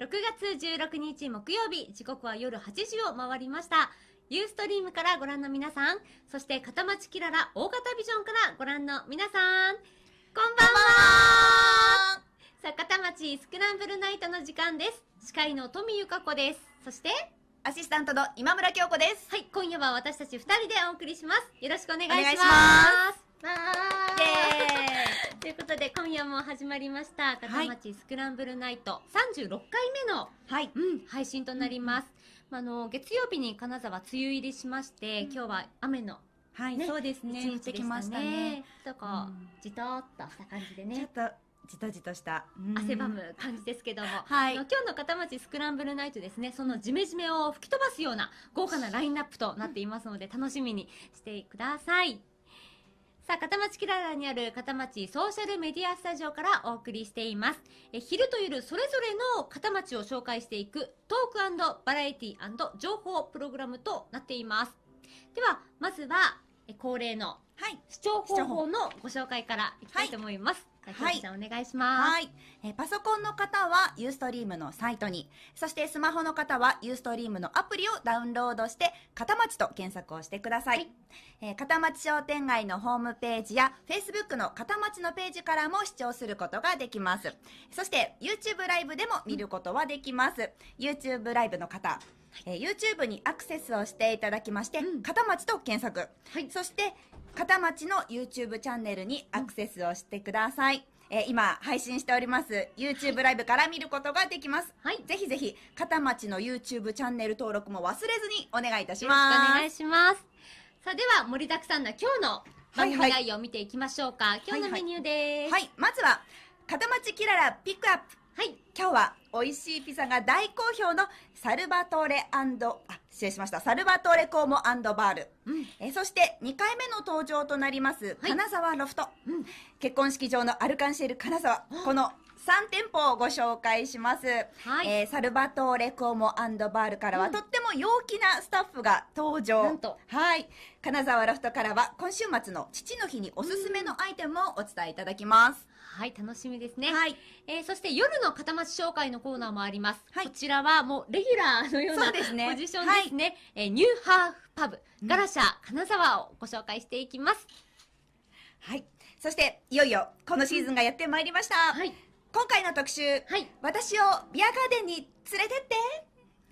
6月16日木曜日、時刻は夜8時を回りました。ユーストリームからご覧の皆さん、そして片町キララ大型ビジョンからご覧の皆さん、こんばんはさあ、片町スクランブルナイトの時間です。司会の富由香子です。そして、アシスタントの今村京子です。はい、今夜は私たち2人でお送りします。よろしくお願いします。お願いします。イエーイということで今夜も始まりました「片町スクランブルナイト」36回目の、はいうん、配信となります、うん、あの月曜日に金沢梅雨入りしまして、うん、今日は雨のはい、ね、そうですね。一日でしたね。とか、じとっとした感じでね。ちょっとじとじとした汗ばむ感じですけども、はい、今日の片町スクランブルナイトですねそのじめじめを吹き飛ばすような豪華なラインナップとなっていますので楽しみにしてください。さあ、片町キララにある片町ソーシャルメディアスタジオからお送りしています。え昼と夜それぞれの片町を紹介していくトークバラエティ情報プログラムとなっています。では、まずは恒例の視聴方法のご紹介からいきたいと思います。はいはい。お願いします。はい。えパソコンの方はユーストリームのサイトに、そしてスマホの方はユーストリームのアプリをダウンロードして、片町と検索をしてください。はい、えー、片町商店街のホームページや、Facebook の片町のページからも視聴することができます。そして、YouTube ライブでも見ることはできます。YouTube ライブの方、えー、YouTube にアクセスをしていただきまして、うん、片町と検索、はい、そして片町の YouTube チャンネルにアクセスをしてください、うん、えー、今配信しております YouTube ライブから見ることができます、はい、ぜひぜひ片町の YouTube チャンネル登録も忘れずにお願いいたしますお願いしますさあでは盛りだくさんの今日の番組概要を見ていきましょうか、はいはい、今日のメニューです、はい、はい、まずは片町キララピックアップはい今日は美味しいピザが大好評のサルバトーレあ失礼しましたサルバトーレコーモバール、うん、えそして2回目の登場となります、金沢ロフト、うん、結婚式場のアルカンシェル金沢この店舗ご紹介します、はい、えー、サルバトーレコーモバールからは、うん、とっても陽気なスタッフが登場はい金沢ラフトからは今週末の父の日におすすめのアイテムをお伝えいただきます、うん、はい楽しみですね、はいえー、そして夜の片町紹介のコーナーもあります、はい、こちらはもうレギュラーのようなうです、ね、ポジションですね、はい、えー、ニューハーフパブガラシャ金沢をご紹介していきます、うん、はいそしていよいよこのシーズンがやってまいりました、はい今回の特集、はい、私をビアガーデンに連れてっ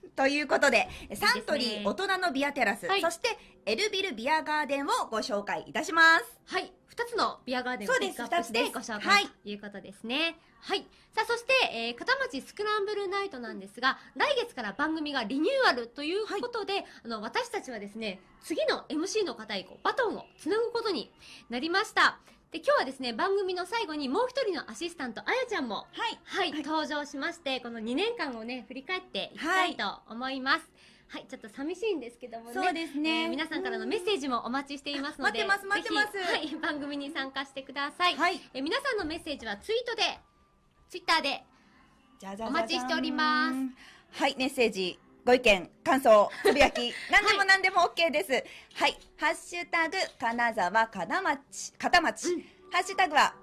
てということで、サントリー大人のビアテラス、いいね、そしてエルビルビアガーデンをご紹介いたします。はい。二つのビアガーデンをピックアップしてご紹介ということですね。はい、はい。さあ、そして、えー、片町スクランブルナイトなんですが、来月から番組がリニューアルということで、はい、あの、私たちはですね、次の MC の方以降、バトンをつなぐことになりました。で今日はですね番組の最後にもう一人のアシスタントあやちゃんもはい、はい登場しましてこの2年間をね振り返っていきたいと思います、はい、はい、ちょっと寂しいんですけどもね。そうですね、えー、皆さんからのメッセージもお待ちしていますので。待ってます、待ってます。はい、番組に参加してください。はい、えー、皆さんのメッセージはツイートで、ツイッターで、お待ちしております。はい、メッセージご意見、感想、つぶやき、何でも何でも OK です。はい、はい、ハッシュタグ、金沢金町、片町、うん、ハッシュタグは、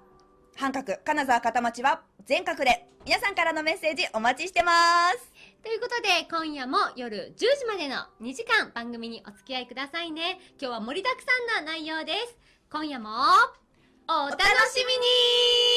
半角、金沢片町は全角で、皆さんからのメッセージお待ちしてます。ということで、今夜も夜10時までの2時間番組にお付き合いくださいね。今日は盛りだくさんな内容です。今夜も、お楽しみに